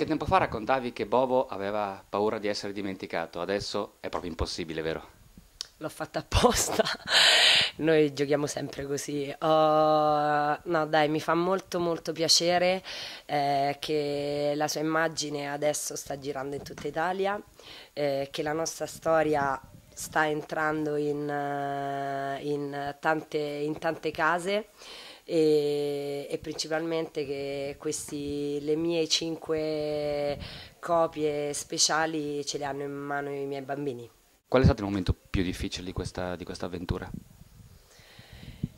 Qualche tempo fa raccontavi che Bobo aveva paura di essere dimenticato, adesso è proprio impossibile, vero? L'ho fatta apposta, noi giochiamo sempre così. Uh, no dai, mi fa molto molto piacere eh, che la sua immagine adesso sta girando in tutta Italia, eh, che la nostra storia sta entrando in, eh, in, tante, in tante case e, e principalmente che questi, le mie cinque copie speciali ce le hanno in mano i miei bambini. Qual è stato il momento più difficile di questa, di questa avventura?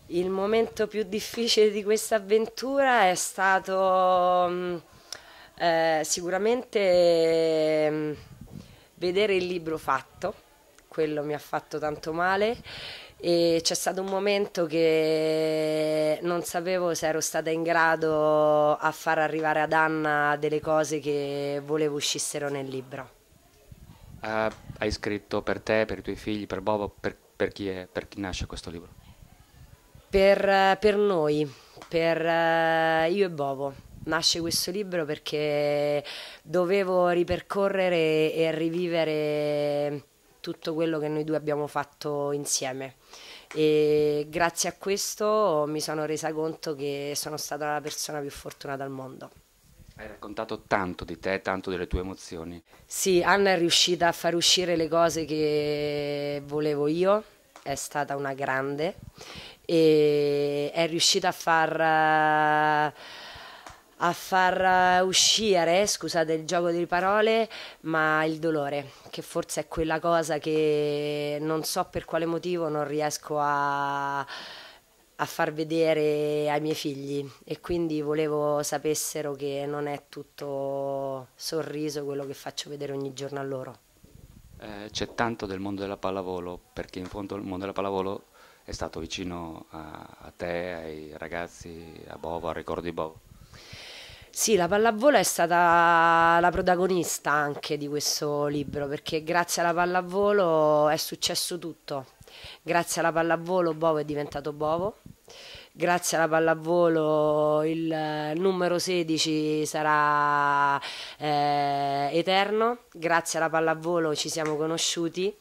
Il momento più difficile di questa avventura è stato mm, eh, sicuramente mm, vedere il libro fatto, quello mi ha fatto tanto male e c'è stato un momento che non sapevo se ero stata in grado a far arrivare ad Anna delle cose che volevo uscissero nel libro. Uh, hai scritto per te, per i tuoi figli, per Bobo, per, per, chi, è, per chi nasce questo libro? Per, per noi, per uh, io e Bobo. Nasce questo libro perché dovevo ripercorrere e rivivere tutto quello che noi due abbiamo fatto insieme e grazie a questo mi sono resa conto che sono stata la persona più fortunata al mondo. Hai raccontato tanto di te, tanto delle tue emozioni. Sì, Anna è riuscita a far uscire le cose che volevo io, è stata una grande e è riuscita a far a far eh, uscire, scusate il gioco di parole, ma il dolore, che forse è quella cosa che non so per quale motivo non riesco a, a far vedere ai miei figli e quindi volevo sapessero che non è tutto sorriso quello che faccio vedere ogni giorno a loro. Eh, c'è tanto del mondo della pallavolo perché in fondo il mondo della pallavolo è stato vicino a, a te, ai ragazzi, a Bovo, al ricordo di Bovo. Sì, la pallavolo è stata la protagonista anche di questo libro, perché grazie alla pallavolo è successo tutto. Grazie alla pallavolo Bovo è diventato Bovo, grazie alla pallavolo il eh, numero 16 sarà eh, eterno, grazie alla pallavolo ci siamo conosciuti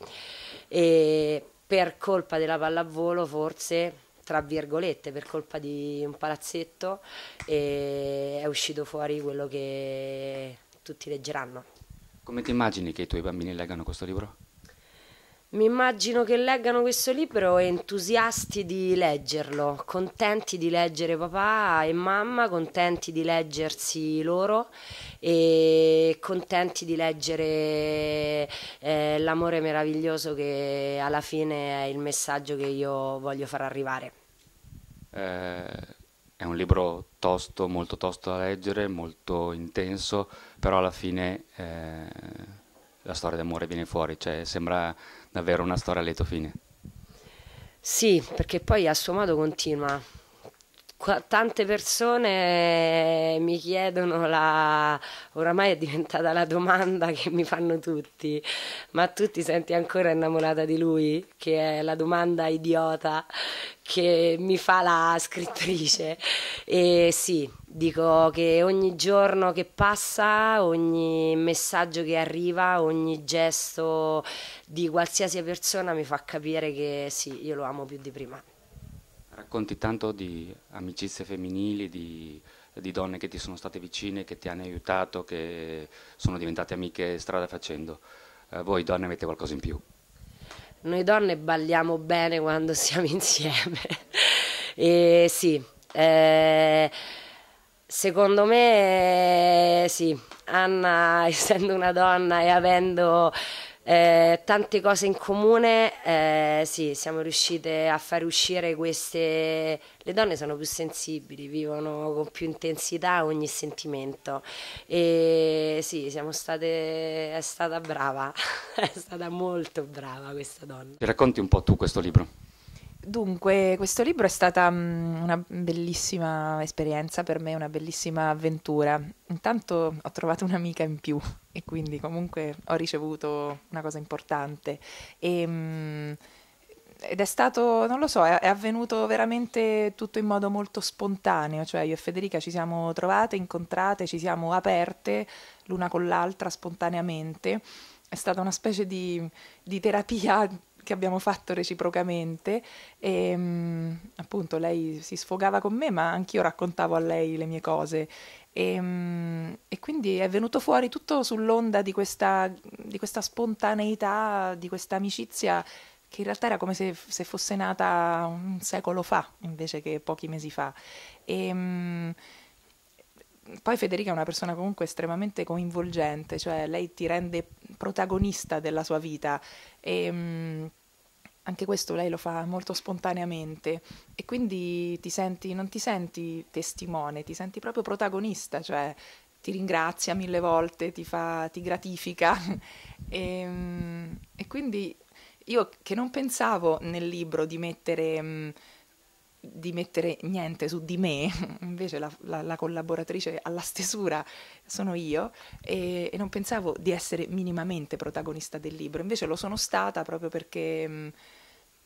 e per colpa della pallavolo forse tra virgolette per colpa di un palazzetto e è uscito fuori quello che tutti leggeranno. Come ti immagini che i tuoi bambini leggano questo libro? Mi immagino che leggano questo libro entusiasti di leggerlo, contenti di leggere papà e mamma, contenti di leggersi loro e contenti di leggere eh, l'amore meraviglioso che alla fine è il messaggio che io voglio far arrivare. Eh, è un libro tosto, molto tosto da leggere, molto intenso, però alla fine... Eh la storia d'amore viene fuori, cioè sembra davvero una storia a lieto fine. Sì, perché poi a suo modo continua Qua, tante persone eh, mi chiedono la... oramai è diventata la domanda che mi fanno tutti, ma tu ti senti ancora innamorata di lui? Che è la domanda idiota che mi fa la scrittrice. E sì, dico che ogni giorno che passa, ogni messaggio che arriva, ogni gesto di qualsiasi persona mi fa capire che sì, io lo amo più di prima. Racconti tanto di amicizie femminili, di, di, donne che ti sono state vicine, che ti hanno aiutato, che sono diventate amiche strada facendo. Eh, voi donne avete qualcosa in più? Noi donne balliamo bene quando siamo insieme. e sì, eh, secondo me eh, sì, Anna essendo una donna e avendo eh, tante cose in comune, eh, sì, siamo riuscite a far uscire queste... Le donne sono più sensibili, vivono con più intensità ogni sentimento e sì, siamo state... è stata brava, è stata molto brava questa donna. Ti racconti un po' tu questo libro? Dunque, questo libro è stata mm, una bellissima esperienza per me, una bellissima avventura. Intanto ho trovato un'amica in più e quindi comunque ho ricevuto una cosa importante. E, mm, ed è stato, non lo so, è, è, avvenuto veramente tutto in modo molto spontaneo, cioè io e Federica ci siamo trovate, incontrate, ci siamo aperte l'una con l'altra spontaneamente. È stata una specie di, di terapia che abbiamo fatto reciprocamente e ehm, mh, appunto lei si sfogava con me ma anch'io raccontavo a lei le mie cose e, ehm, mh, e quindi è venuto fuori tutto sull'onda di questa, di questa, spontaneità, di questa amicizia che in realtà era come se, se fosse nata un secolo fa invece che pochi mesi fa. E, ehm, mh, poi Federica è una persona comunque estremamente coinvolgente, cioè lei ti rende protagonista della sua vita e ehm, anche questo lei lo fa molto spontaneamente e quindi ti senti, non ti senti testimone, ti senti proprio protagonista, cioè ti ringrazia mille volte, ti, fa, ti gratifica e, ehm, e, quindi io che non pensavo nel libro di mettere... Mh, mm, di mettere niente su di me, invece la, la, la collaboratrice alla stesura sono io e, e, non pensavo di essere minimamente protagonista del libro, invece lo sono stata proprio perché, mm,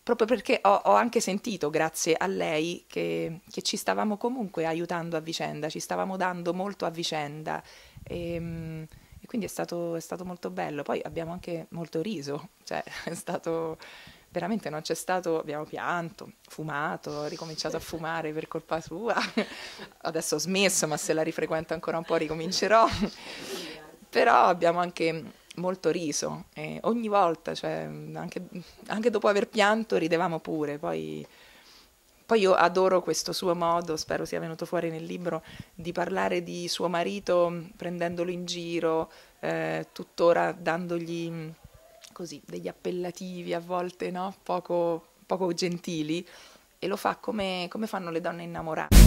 proprio perché ho, ho, anche sentito, grazie a lei, che, che, ci stavamo comunque aiutando a vicenda, ci stavamo dando molto a vicenda e, mm, e quindi è stato, è stato molto bello. Poi abbiamo anche molto riso, cioè è stato veramente non c'è stato, abbiamo pianto, fumato, ricominciato a fumare per colpa sua, adesso ho smesso, ma se la rifrequento ancora un po' ricomincerò, però abbiamo anche molto riso e ogni volta, cioè, anche, anche, dopo aver pianto ridevamo pure, poi, poi io adoro questo suo modo, spero sia venuto fuori nel libro, di parlare di suo marito prendendolo in giro, eh, tuttora dandogli così, degli appellativi a volte no? poco, poco, gentili e lo fa come, come fanno le donne innamorate.